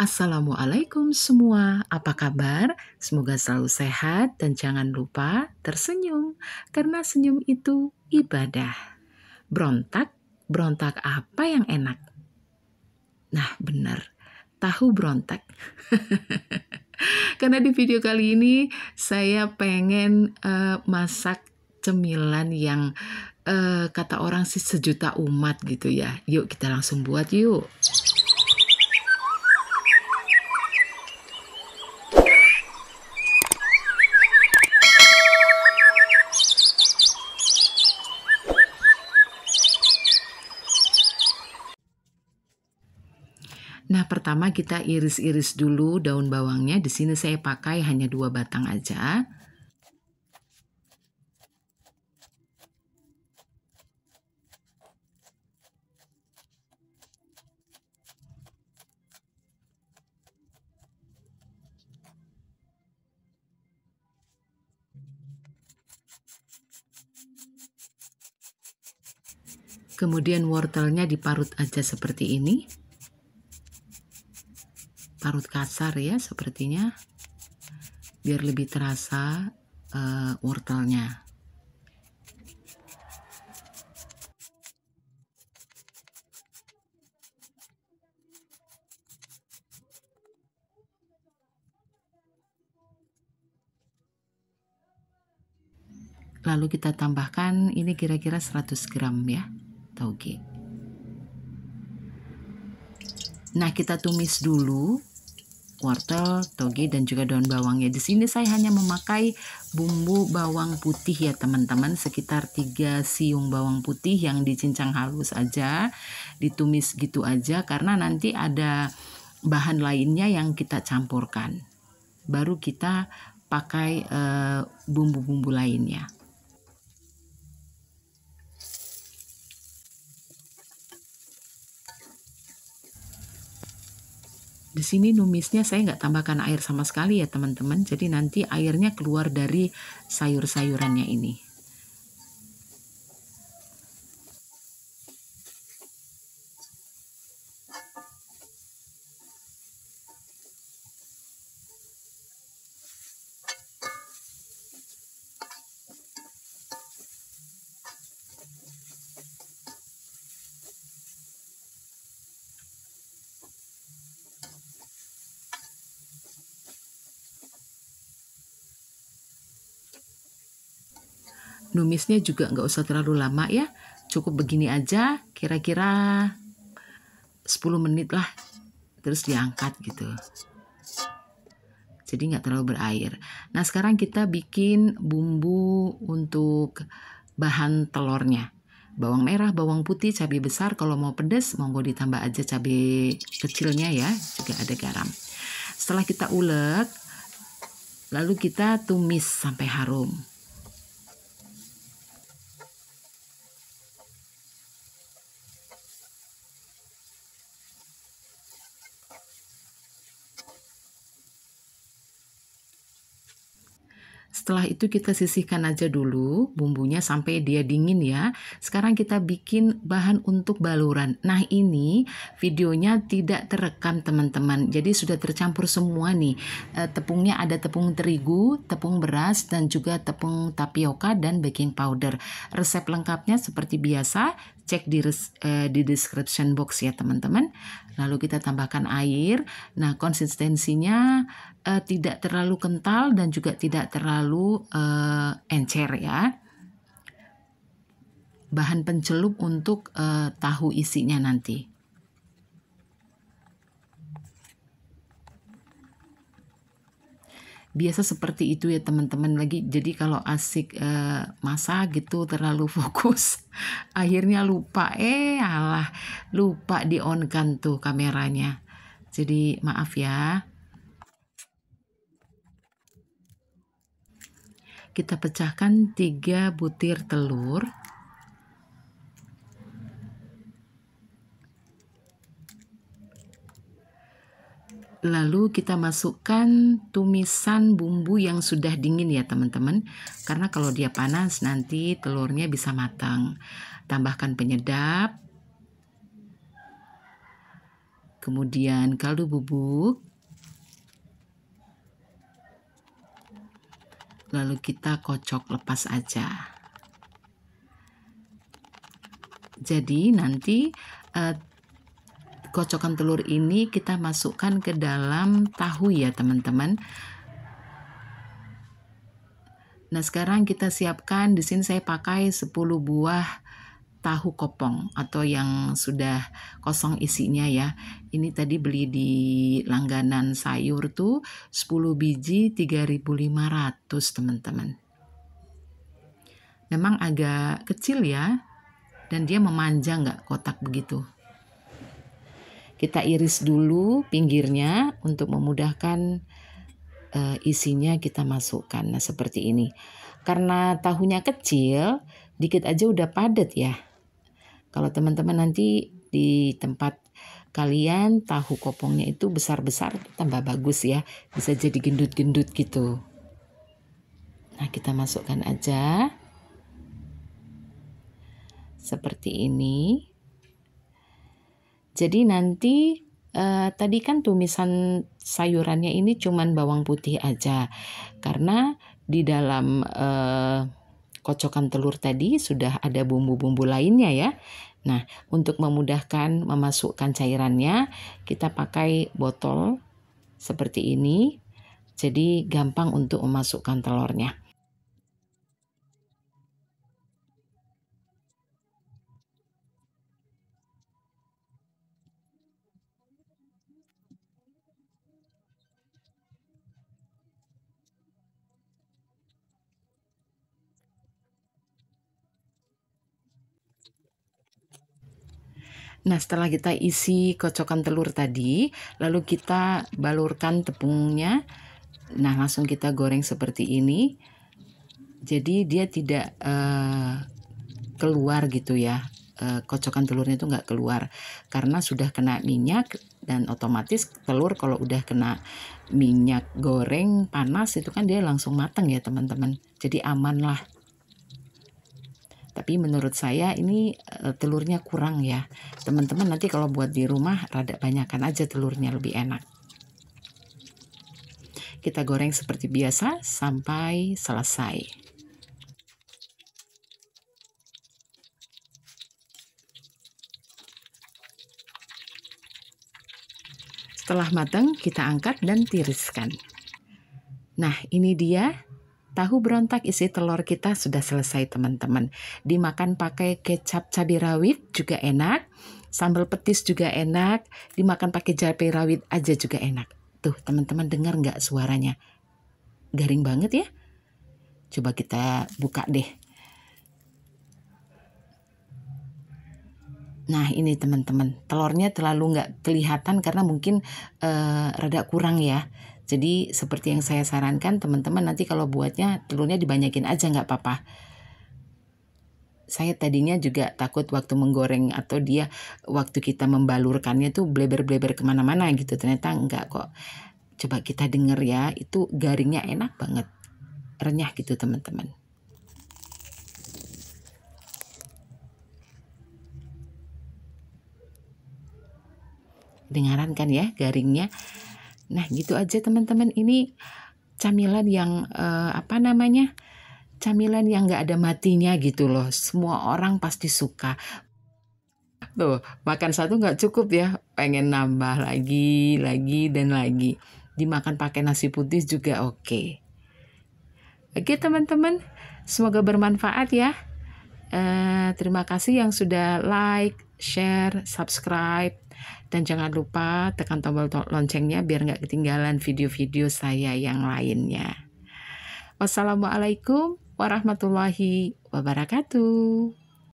Assalamualaikum semua, apa kabar? Semoga selalu sehat dan jangan lupa tersenyum, karena senyum itu ibadah. Berontak, berontak apa yang enak? Nah, benar, tahu berontak. karena di video kali ini saya pengen uh, masak cemilan yang uh, kata orang sih sejuta umat gitu ya. Yuk kita langsung buat yuk. pertama kita iris-iris dulu daun bawangnya. Di sini saya pakai hanya dua batang aja. Kemudian wortelnya diparut aja seperti ini parut kasar ya sepertinya biar lebih terasa uh, wortelnya lalu kita tambahkan ini kira-kira 100 gram ya tauge nah kita tumis dulu wortel, toge dan juga daun bawangnya. Di sini saya hanya memakai bumbu bawang putih ya teman-teman, sekitar 3 siung bawang putih yang dicincang halus aja, ditumis gitu aja karena nanti ada bahan lainnya yang kita campurkan. Baru kita pakai eh, bumbu-bumbu e, lainnya. Di sini numisnya saya nggak tambahkan air sama sekali ya teman-teman. Jadi nanti airnya keluar dari sayur-sayurannya ini. numisnya juga nggak usah terlalu lama ya cukup begini aja kira-kira 10 menit lah terus diangkat gitu jadi nggak terlalu berair nah sekarang kita bikin bumbu untuk bahan telurnya bawang merah, bawang putih, cabai besar. Kalau mau pedas, monggo ditambah aja cabai kecilnya ya. Juga ada garam. Setelah kita ulek, lalu kita tumis sampai harum. Setelah itu kita sisihkan aja dulu bumbunya sampai dia dingin ya. Sekarang kita bikin bahan untuk baluran. Nah ini videonya tidak terekam teman-teman. Jadi sudah tercampur semua nih. Eh, tepungnya ada tepung terigu, tepung beras, dan juga tepung tapioka dan baking powder. Resep lengkapnya seperti biasa cek di res, eh, di description box ya teman-teman. Lalu kita tambahkan air. Nah, konsistensinya eh, tidak terlalu kental dan juga tidak terlalu eh, encer ya. Bahan pencelup untuk eh, tahu isinya nanti. biasa seperti itu ya teman-teman lagi jadi kalau asik masa eh, masa gitu terlalu fokus akhirnya lupa eh alah lupa di on kan tuh kameranya jadi maaf ya kita pecahkan 3 butir telur Lalu kita masukkan tumisan bumbu yang sudah dingin ya teman-teman. Karena kalau dia panas nanti telurnya bisa matang. Tambahkan penyedap. Kemudian kaldu bubuk. Lalu kita kocok lepas aja. Jadi nanti uh, kocokan telur ini kita masukkan ke dalam tahu ya teman-teman. Nah sekarang kita siapkan di sini saya pakai 10 buah tahu kopong atau yang sudah kosong isinya ya. Ini tadi beli di langganan sayur tuh 10 biji 3.500 teman-teman. Memang agak kecil ya dan dia memanjang nggak kotak begitu. Kita iris dulu pinggirnya untuk memudahkan uh, isinya kita masukkan. Nah, seperti ini. Karena tahunya kecil, dikit aja udah padat ya. Kalau teman-teman nanti di tempat kalian tahu kopongnya itu besar-besar tambah bagus ya. Bisa jadi gendut-gendut gitu. Nah, kita masukkan aja. Seperti ini. Jadi nanti Uh, tadi kan tumisan sayurannya ini cuman bawang putih aja karena di dalam uh, kocokan telur tadi sudah ada bumbu-bumbu lainnya ya. Nah, untuk memudahkan memasukkan cairannya, kita pakai botol seperti ini. Jadi gampang untuk memasukkan telurnya. Nah, setelah kita isi kocokan telur tadi, lalu kita balurkan tepungnya. Nah, langsung kita goreng seperti ini. Jadi dia tidak uh, keluar gitu ya. Uh, kocokan telurnya itu nggak keluar karena sudah kena minyak dan otomatis telur kalau udah kena minyak goreng panas itu kan dia langsung matang ya teman-teman. Jadi aman lah. Tapi menurut saya ini Eh, telurnya kurang ya teman-teman nanti kalau buat di rumah rada banyakkan aja telurnya lebih enak kita goreng seperti biasa sampai selesai Setelah matang, kita angkat dan tiriskan. Nah, ini dia Tahu berontak isi telur kita sudah selesai teman-teman. Dimakan pakai kecap cabai rawit juga enak. Sambal petis juga enak. Dimakan pakai cabai rawit aja juga enak. Tuh teman-teman dengar nggak suaranya? Garing banget ya. Coba kita buka deh. Nah ini teman-teman telurnya terlalu nggak kelihatan karena mungkin uh, rada kurang ya. Jadi seperti yang saya sarankan teman-teman nanti kalau buatnya telurnya dibanyakin aja nggak apa-apa. Saya tadinya juga takut waktu menggoreng atau dia waktu kita membalurkannya tuh bleber-bleber kemana-mana gitu. Ternyata nggak kok. Coba kita denger ya, itu garingnya enak banget. Renyah gitu teman-teman. Dengarkan kan ya garingnya. Nah, gitu aja teman-teman. Ini camilan yang uh, apa namanya? Camilan yang gak ada matinya gitu loh. Semua orang pasti suka. Tuh, makan satu gak cukup ya. Pengen nambah lagi, lagi, dan lagi. Dimakan pakai nasi putih juga oke. Okay. Oke teman-teman, semoga bermanfaat ya. Uh, terima kasih yang sudah like, share, subscribe, dan jangan lupa tekan tombol loncengnya biar nggak ketinggalan video-video saya yang lainnya. Wassalamualaikum warahmatullahi wabarakatuh.